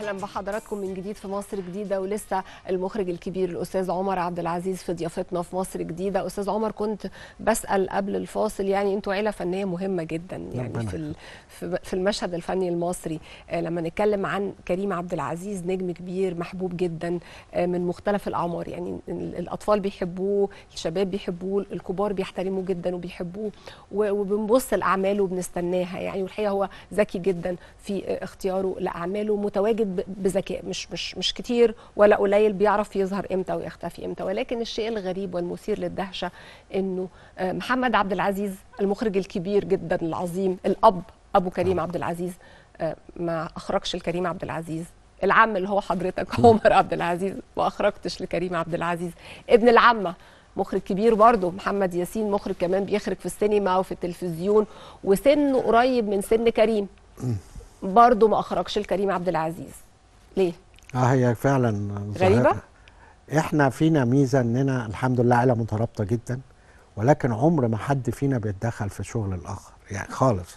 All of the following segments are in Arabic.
اهلا بحضراتكم من جديد في مصر جديده ولسه المخرج الكبير الاستاذ عمر عبد العزيز في ضيافتنا في مصر جديده استاذ عمر كنت بسال قبل الفاصل يعني انتوا عيله فنيه مهمه جدا يعني في في المشهد الفني المصري آه، لما نتكلم عن كريم عبد العزيز نجم كبير محبوب جدا آه، من مختلف الاعمار يعني الاطفال بيحبوه الشباب بيحبوه الكبار بيحترموه جدا وبيحبوه وبنبص لاعماله وبنستناها يعني والحقيقه هو ذكي جدا في اختياره لاعماله متواجد بيناسب بذكاء مش مش مش كتير ولا قليل بيعرف يظهر امتى ويختفي امتى ولكن الشيء الغريب والمثير للدهشه انه آه، محمد عبد العزيز المخرج الكبير جدا العظيم الاب ابو كريم نعم. عبد العزيز آه، ما اخرجش الكريم عبد العزيز العم اللي هو حضرتك عمر عبد العزيز ما اخرجتش لكريم عبد العزيز ابن العمه مخرج كبير برضه محمد ياسين مخرج كمان بيخرج في السينما وفي التلفزيون وسنه قريب من سن كريم برضه ما اخرجش الكريم عبد العزيز ليه؟ اه هي فعلا غريبه احنا فينا ميزه اننا الحمد لله عائله مترابطه جدا ولكن عمر ما حد فينا بيتدخل في شغل الاخر يعني خالص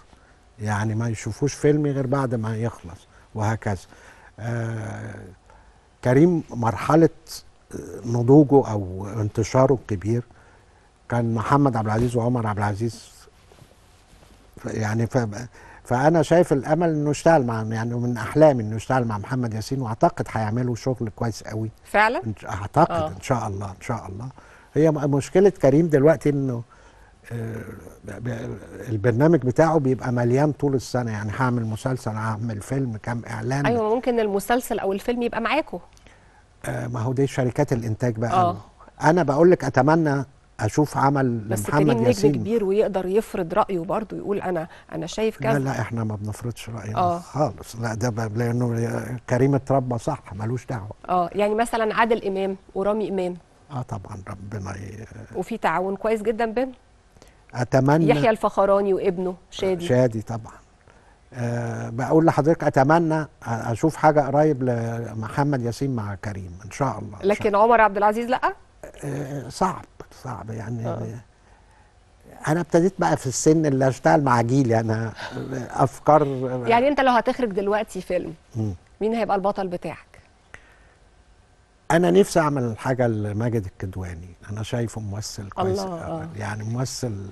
يعني ما يشوفوش فيلم غير بعد ما يخلص وهكذا آه كريم مرحله آه، نضوجه او انتشاره الكبير كان محمد عبد العزيز وعمر عبد العزيز يعني فانا شايف الامل انه يشتغل مع يعني من احلامي انه يشتغل مع محمد ياسين واعتقد هيعملوا شغل كويس قوي فعلا اعتقد أوه. ان شاء الله ان شاء الله هي مشكله كريم دلوقتي انه آه، البرنامج بتاعه بيبقى مليان طول السنه يعني هعمل مسلسل هعمل فيلم كام اعلان ايوه ممكن المسلسل او الفيلم يبقى معاكم آه، ما هو دي شركات الانتاج بقى أوه. انا بقول لك اتمنى اشوف عمل بس محمد ياسين نجم كبير ويقدر يفرض رايه برضه يقول انا انا شايف كذا لا لا احنا ما بنفرضش راينا آه. خالص لا ده لانه كريم اتربى صح ملوش دعوه اه يعني مثلا عادل امام ورامي امام اه طبعا ربنا ي... وفي تعاون كويس جدا بينهم اتمنى يحيى الفخراني وابنه شادي شادي طبعا أه بقول لحضرتك اتمنى اشوف حاجه قريب لمحمد ياسين مع كريم ان شاء الله لكن شاء الله. عمر عبد العزيز لا أه, آه، صعب صعب يعني آه. انا ابتديت بقى في السن اللي اشتغل مع جيلي يعني، انا افكار يعني انت لو هتخرج دلوقتي فيلم مين هيبقى البطل بتاعك انا نفسي اعمل حاجه لماجد الكدواني انا شايفه ممثل كويس آه. يعني ممثل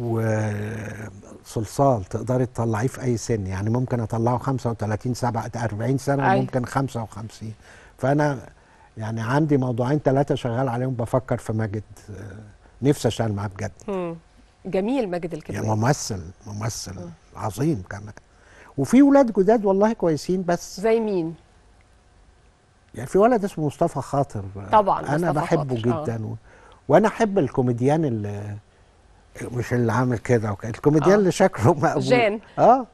وصلصال تقدري تطلعيه في اي سن يعني ممكن اطلعه 35 7 40 سنه أي. ممكن 55 فانا يعني عندي موضوعين ثلاثه شغال عليهم بفكر في ماجد نفسي اشتغل معاه بجد مم. جميل ماجد الكبير يعني ممثل ممثل مم. عظيم كمان وفي ولاد جداد والله كويسين بس زي مين يعني في ولد اسمه مصطفى خاطر طبعا انا مصطفى بحبه خاطر. جدا آه. وانا احب الكوميديان اللي مش اللي عامل كده الكوميديان آه. اللي شكله مقبول جان اه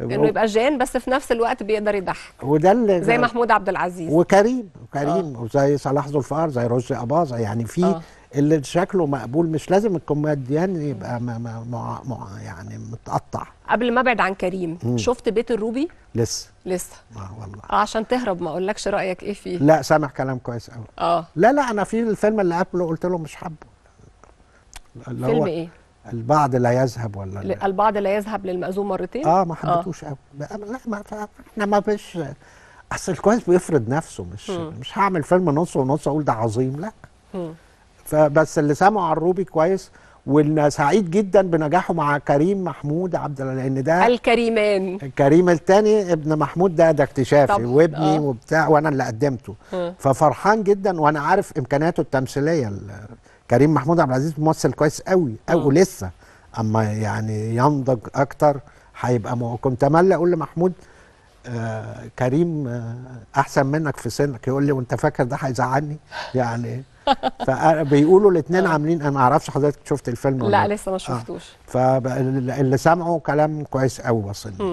انه يبقى جان بس في نفس الوقت بيقدر يضحك وده اللي زي محمود عبد العزيز وكريم وكريم آه. وزي صلاح ذو الفقر زي رشدي اباظه يعني في آه. اللي شكله مقبول مش لازم الكوميديان يبقى ما ما مع مع يعني متقطع قبل ما ابعد عن كريم مم. شفت بيت الروبي لسه لسه اه والله آه، عشان تهرب ما اقولكش رايك ايه فيه لا سامع كلام كويس قوي اه لا لا انا في الفيلم اللي قبله قلت له مش حابه فيلم ايه البعض لا يذهب ولا لا. البعض لا يذهب للمأذون مرتين اه ما حبيتوش آه. قوي لا ما احنا ما فيش اصل الكويس بيفرض نفسه مش م. مش هعمل فيلم نص ونص اقول ده عظيم لا فبس اللي على الروبي كويس وان سعيد جدا بنجاحه مع كريم محمود عبد الله لان ده الكريمان كريم الثاني ابن محمود ده ده اكتشافي وابني آه. وبتاع وانا اللي قدمته م. ففرحان جدا وانا عارف امكانياته التمثيليه كريم محمود عبد العزيز ممثل كويس قوي قوي آه. لسه اما يعني ينضج اكتر هيبقى كنت امل اقول لمحمود آه كريم آه احسن منك في سنك يقول لي وانت فاكر ده هيزعلني يعني فبيقولوا الاثنين عاملين انا ما اعرفش حضرتك شفت الفيلم ولا لا لسه ما شفتوش آه. فاللي سامعه كلام كويس قوي واصل